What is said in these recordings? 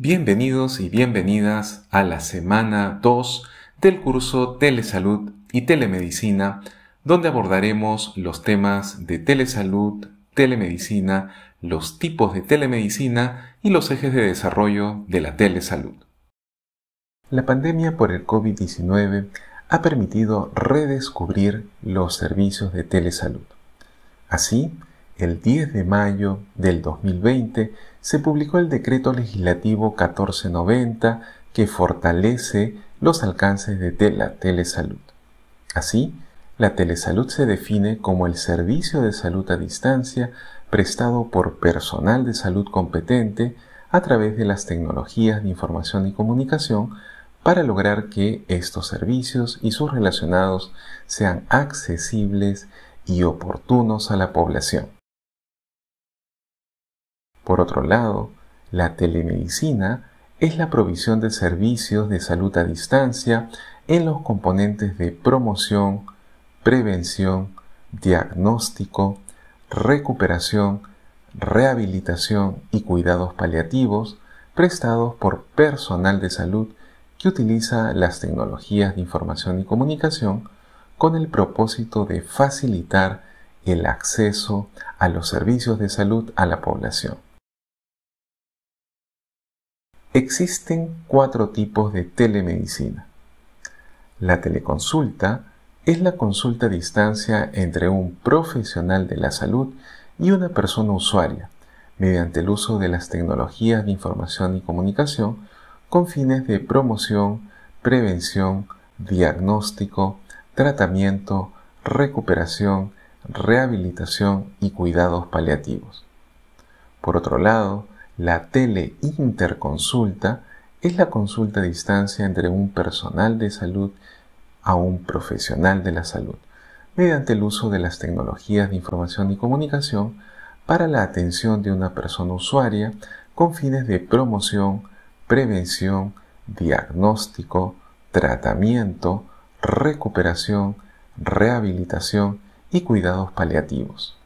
Bienvenidos y bienvenidas a la semana 2 del curso Telesalud y Telemedicina, donde abordaremos los temas de telesalud, telemedicina, los tipos de telemedicina y los ejes de desarrollo de la telesalud. La pandemia por el COVID-19 ha permitido redescubrir los servicios de telesalud. Así, el 10 de mayo del 2020 se publicó el Decreto Legislativo 1490 que fortalece los alcances de la telesalud. Así, la telesalud se define como el servicio de salud a distancia prestado por personal de salud competente a través de las tecnologías de información y comunicación para lograr que estos servicios y sus relacionados sean accesibles y oportunos a la población. Por otro lado, la telemedicina es la provisión de servicios de salud a distancia en los componentes de promoción, prevención, diagnóstico, recuperación, rehabilitación y cuidados paliativos prestados por personal de salud que utiliza las tecnologías de información y comunicación con el propósito de facilitar el acceso a los servicios de salud a la población. Existen cuatro tipos de telemedicina. La teleconsulta es la consulta a distancia entre un profesional de la salud y una persona usuaria, mediante el uso de las tecnologías de información y comunicación con fines de promoción, prevención, diagnóstico, tratamiento, recuperación, rehabilitación y cuidados paliativos. Por otro lado, la teleinterconsulta es la consulta a distancia entre un personal de salud a un profesional de la salud, mediante el uso de las tecnologías de información y comunicación para la atención de una persona usuaria con fines de promoción, prevención, diagnóstico, tratamiento, recuperación, rehabilitación y cuidados paliativos.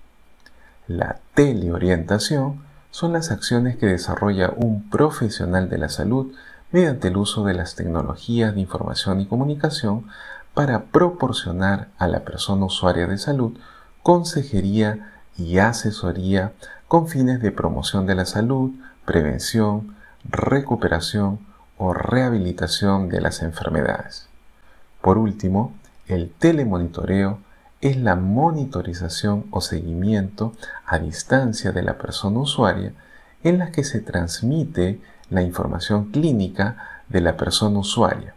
La teleorientación son las acciones que desarrolla un profesional de la salud mediante el uso de las tecnologías de información y comunicación para proporcionar a la persona usuaria de salud consejería y asesoría con fines de promoción de la salud, prevención, recuperación o rehabilitación de las enfermedades. Por último, el telemonitoreo es la monitorización o seguimiento a distancia de la persona usuaria en la que se transmite la información clínica de la persona usuaria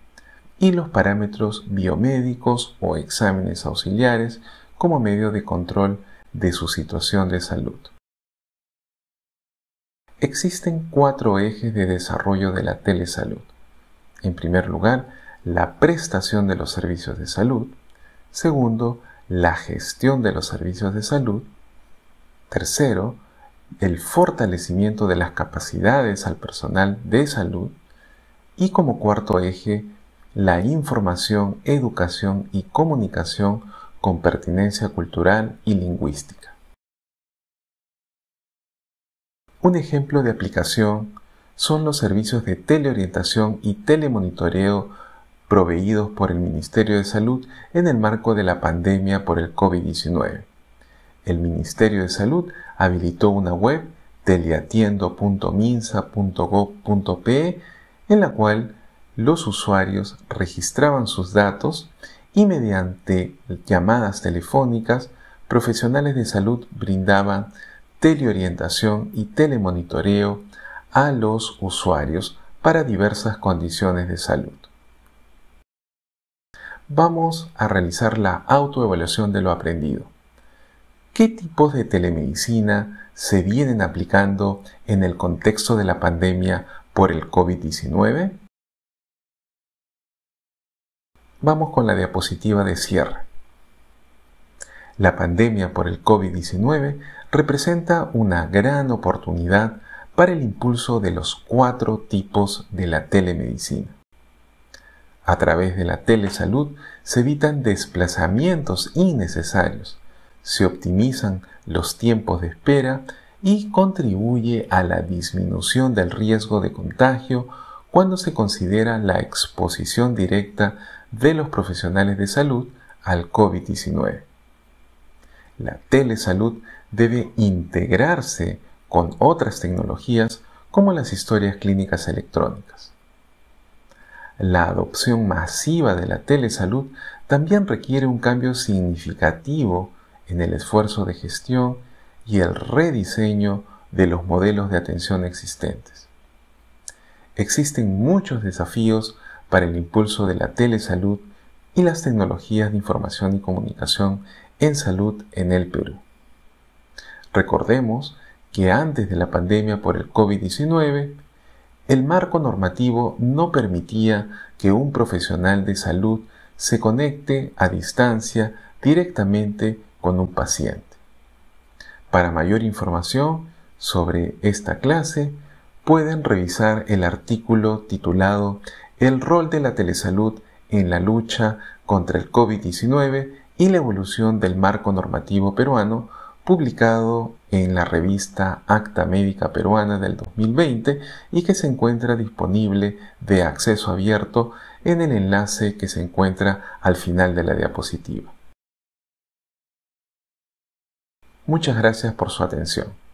y los parámetros biomédicos o exámenes auxiliares como medio de control de su situación de salud. Existen cuatro ejes de desarrollo de la telesalud. En primer lugar, la prestación de los servicios de salud. Segundo, la gestión de los servicios de salud. Tercero, el fortalecimiento de las capacidades al personal de salud. Y como cuarto eje, la información, educación y comunicación con pertinencia cultural y lingüística. Un ejemplo de aplicación son los servicios de teleorientación y telemonitoreo proveídos por el Ministerio de Salud en el marco de la pandemia por el COVID-19. El Ministerio de Salud habilitó una web teleatiendo.minsa.gov.pe en la cual los usuarios registraban sus datos y mediante llamadas telefónicas profesionales de salud brindaban teleorientación y telemonitoreo a los usuarios para diversas condiciones de salud vamos a realizar la autoevaluación de lo aprendido. ¿Qué tipos de telemedicina se vienen aplicando en el contexto de la pandemia por el COVID-19? Vamos con la diapositiva de cierre. La pandemia por el COVID-19 representa una gran oportunidad para el impulso de los cuatro tipos de la telemedicina. A través de la telesalud se evitan desplazamientos innecesarios, se optimizan los tiempos de espera y contribuye a la disminución del riesgo de contagio cuando se considera la exposición directa de los profesionales de salud al COVID-19. La telesalud debe integrarse con otras tecnologías como las historias clínicas electrónicas la adopción masiva de la telesalud también requiere un cambio significativo en el esfuerzo de gestión y el rediseño de los modelos de atención existentes. Existen muchos desafíos para el impulso de la telesalud y las tecnologías de información y comunicación en salud en el Perú. Recordemos que antes de la pandemia por el COVID-19, el marco normativo no permitía que un profesional de salud se conecte a distancia directamente con un paciente. Para mayor información sobre esta clase, pueden revisar el artículo titulado El rol de la telesalud en la lucha contra el COVID-19 y la evolución del marco normativo peruano, publicado en la revista Acta Médica Peruana del 2020 y que se encuentra disponible de acceso abierto en el enlace que se encuentra al final de la diapositiva. Muchas gracias por su atención.